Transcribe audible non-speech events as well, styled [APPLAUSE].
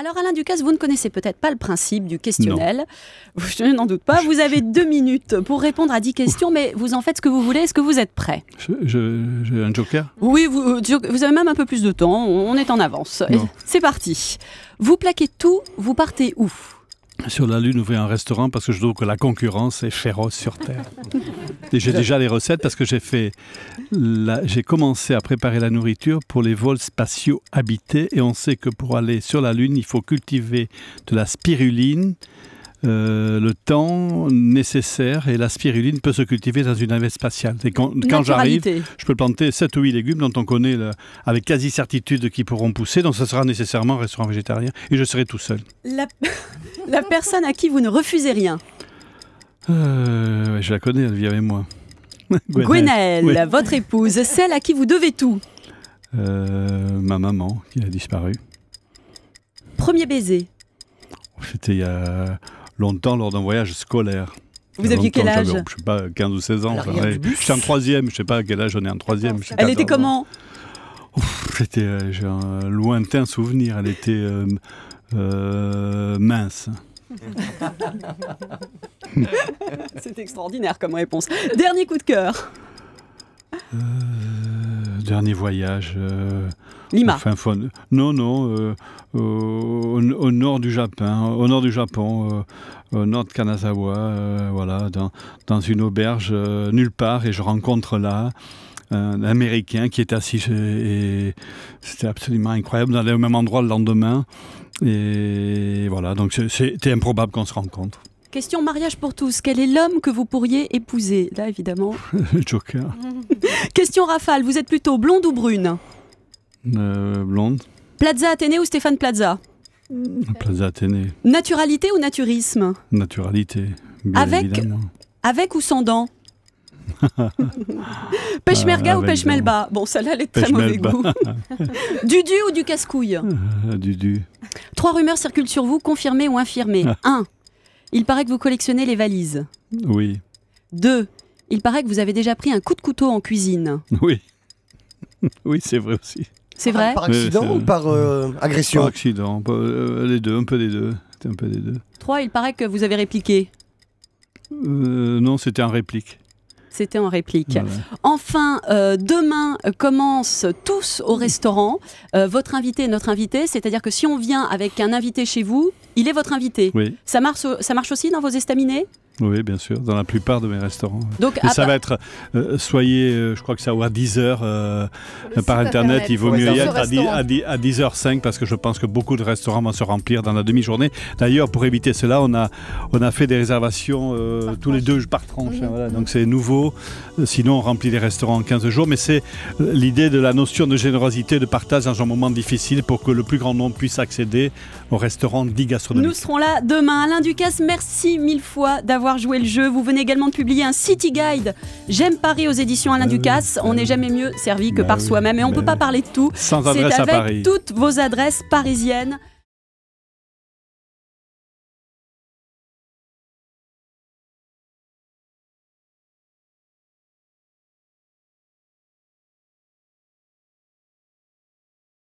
Alors Alain Ducasse, vous ne connaissez peut-être pas le principe du questionnel. Je n'en doute pas. Vous avez deux minutes pour répondre à dix questions, mais vous en faites ce que vous voulez. Est-ce que vous êtes prêt J'ai un joker Oui, euh, vous, avez même un peu plus de temps. On est en avance. C'est parti. Vous plaquez tout, vous partez où Sur la Lune, ouvrir un restaurant parce que je trouve que la concurrence est féroce sur Terre. [LAUGHS] j'ai déjà les recettes parce que j'ai fait, j'ai commencé à préparer la nourriture pour les vols spatiaux habités. Et on sait que pour aller sur la Lune, il faut cultiver de la spiruline. Euh, le temps nécessaire et la spiruline peut se cultiver dans une navette spatiale. quand, j'arrive, je peux planter 7 ou 8 légumes dont on connaît avec quasi certitude qu'ils pourront pousser, donc ce sera nécessairement un restaurant végétarien et je serai tout seul. la [LAUGHS] personne à qui vous ne refusez rien euh, je la connais, elle vivait avec moi. [LAUGHS] Gwenaëlle, votre épouse, celle à qui vous devez tout. Euh, ma maman, qui a disparu. Premier baiser. C'était il y a longtemps, lors d'un voyage scolaire. Vous aviez quel âge Je sais pas, 15 ou 16 ans. Enfin, en troisième, je sais pas à quel âge on est en troisième. Oh, elle était comment C'était euh, un lointain souvenir. Elle était mince. [LAUGHS] [LAUGHS] C'est extraordinaire comme réponse. Dernier coup de cœur. Euh, dernier voyage. Euh, Lima. Non, non, euh, au, nord du Japon, au nord du Japon, au nord de Kanazawa, voilà, dans, dans, une auberge nulle part, et je rencontre là un Américain qui est assis et c'était absolument incroyable d'aller au même endroit le lendemain. Et voilà, donc c'était improbable qu'on se rencontre. Question mariage pour tous. Quel est l'homme que vous pourriez épouser Là, évidemment. [LAUGHS] Joker. [LAUGHS] Question rafale. Vous êtes plutôt blonde ou brune euh, Blonde. Plaza Athénée ou Stéphane Plaza Plaza Athénée. Naturalité ou naturisme Naturalité. Bien avec, avec ou sans dents [LAUGHS] Pêche-merga bah, ou pêche-melba Bon, celle-là, elle est très mauvais goût. Dudu ou du casse-couille euh, Dudu. Trois rumeurs circulent sur vous, confirmées ou infirmées. Un il paraît que vous collectionnez les valises. Oui. 2. il paraît que vous avez déjà pris un coup de couteau en cuisine. Oui. [LAUGHS] oui, c'est vrai aussi. C'est vrai Par accident euh, ou par euh, agression Par accident, euh, les deux, un peu des deux. Un peu Trois, il paraît que vous avez répliqué. non, c'était un réplique c'était en réplique. Enfin, euh, demain commence tous au restaurant. Euh, votre invité est notre invité, c'est-à-dire que si on vient avec un invité chez vous, il est votre invité. Ça, marche, ça marche aussi dans vos estaminets oui, bien sûr, dans la plupart de mes restaurants. Donc, Et ça va être, euh, soyez, euh, je crois que ça va à 10h euh, par Internet, il vaut mieux y être à, 10, à, 10, h 05 parce que je pense que beaucoup de restaurants vont se remplir dans la demi-journée. D'ailleurs, pour éviter cela, on a, on a fait des réservations tous les deux par tranche. Hein, mhm. donc c'est nouveau, sinon on remplit les restaurants en 15 jours, mais c'est l'idée de la notion de générosité, de partage dans un moment difficile pour que le plus grand nombre puisse accéder aux restaurants dit gastronomiques. Nous serons là demain. Alain Ducasse, merci mille fois d'avoir Jouer le jeu. Vous venez également de publier un City Guide. J'aime Paris aux éditions Alain euh, Ducasse. on n'est euh, jamais mieux servi que bah par soi-même. Et on ne bah peut pas parler de tout. C'est avec toutes vos adresses parisiennes.